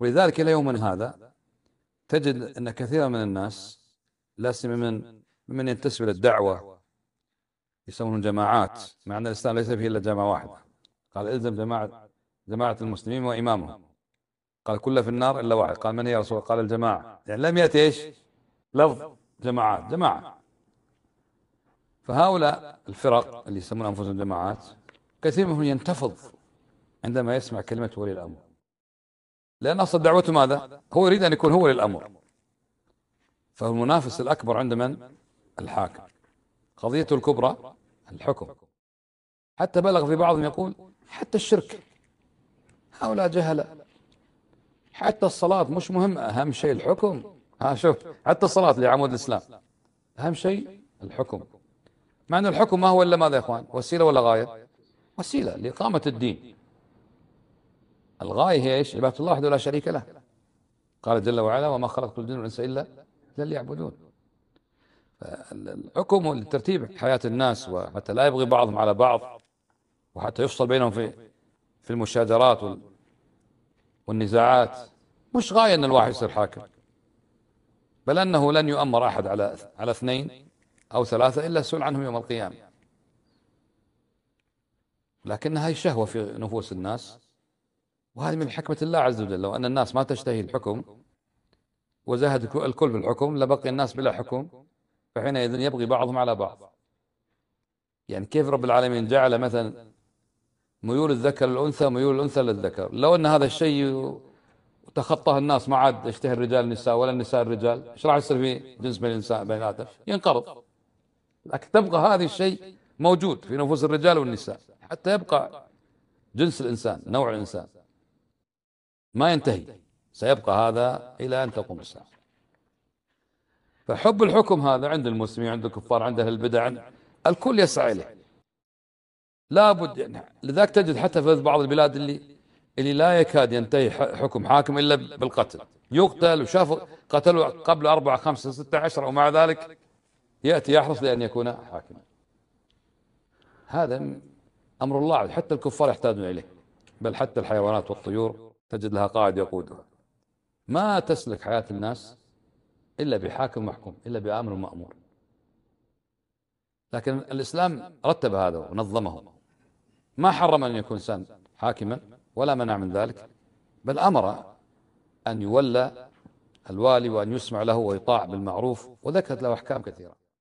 ولذلك إلى يومنا هذا تجد أن كثيرا من الناس لا سيما من ممن ينتسب إلى الدعوة يسمون جماعات مع أن الإسلام ليس فيه إلا جماعة واحدة قال الزم جماعة جماعة المسلمين وإمامهم قال كل في النار إلا واحد قال من هي يا رسول قال الجماعة يعني لم يأتي إيش لفظ جماعات جماعة فهؤلاء الفرق اللي يسمون أنفسهم جماعات كثير منهم ينتفض عندما يسمع كلمة ولي الأمر لأن أصل دعوته ماذا؟ هو يريد أن يكون هو للأمر فهو المنافس الأكبر عند من؟ الحاكم قضيته الكبرى الحكم حتى بلغ في بعضهم يقول حتى الشرك هؤلاء جهلة حتى الصلاة مش مهمة أهم شيء الحكم ها شوف حتى الصلاة لعمود الإسلام أهم شيء الحكم مع أن الحكم ما هو إلا ماذا يا إخوان وسيلة ولا غاية وسيلة لإقامة الدين الغاية هي إيش عبادة الله وحده لا شريك له قال جل وعلا وما خلقت الجن والإنس إلا ليعبدون الحكم والترتيب حياة الناس وحتى لا يبغي بعضهم على بعض وحتى يفصل بينهم في في المشاجرات والنزاعات مش غاية أن الواحد يصير حاكم بل أنه لن يؤمر أحد على على اثنين أو ثلاثة إلا سئل عنهم يوم القيامة لكن هاي شهوة في نفوس الناس وهذه من حكمة الله عز وجل لو أن الناس ما تشتهي الحكم وزهد الكل في الحكم لبقي الناس بلا حكم فحينئذ يبغي بعضهم على بعض يعني كيف رب العالمين جعل مثلا ميول الذكر للأنثى ميول الأنثى للذكر لو أن هذا الشيء تخطاه الناس ما عاد يشتهي الرجال النساء ولا النساء الرجال ايش راح يصير في جنس بين الانسان بين الادم ينقرض لكن تبقى هذا الشيء موجود في نفوس الرجال والنساء حتى يبقى جنس الانسان نوع الانسان ما ينتهي سيبقى هذا إلى أن تقوم الساعة فحب الحكم هذا عند المسلمين عند الكفار عند أهل البدع الكل يسعى إليه لابد يعني لذلك تجد حتى في بعض البلاد اللي اللي لا يكاد ينتهي حكم حاكم الا بالقتل يقتل وشافوا قتلوا قبل أربعة خمسة ستة عشر ومع ذلك يأتي يحرص لأن يكون حاكما هذا أمر الله حتى الكفار يحتاجون إليه بل حتى الحيوانات والطيور تجد لها قائد يقودها ما تسلك حياة الناس إلا بحاكم محكوم إلا بآمر مأمور لكن الإسلام رتب هذا ونظمه ما حرم أن يكون إنسان حاكما ولا منع من ذلك بل أمر أن يولى الوالي وأن يسمع له ويطاع بالمعروف وذكرت له أحكام كثيرة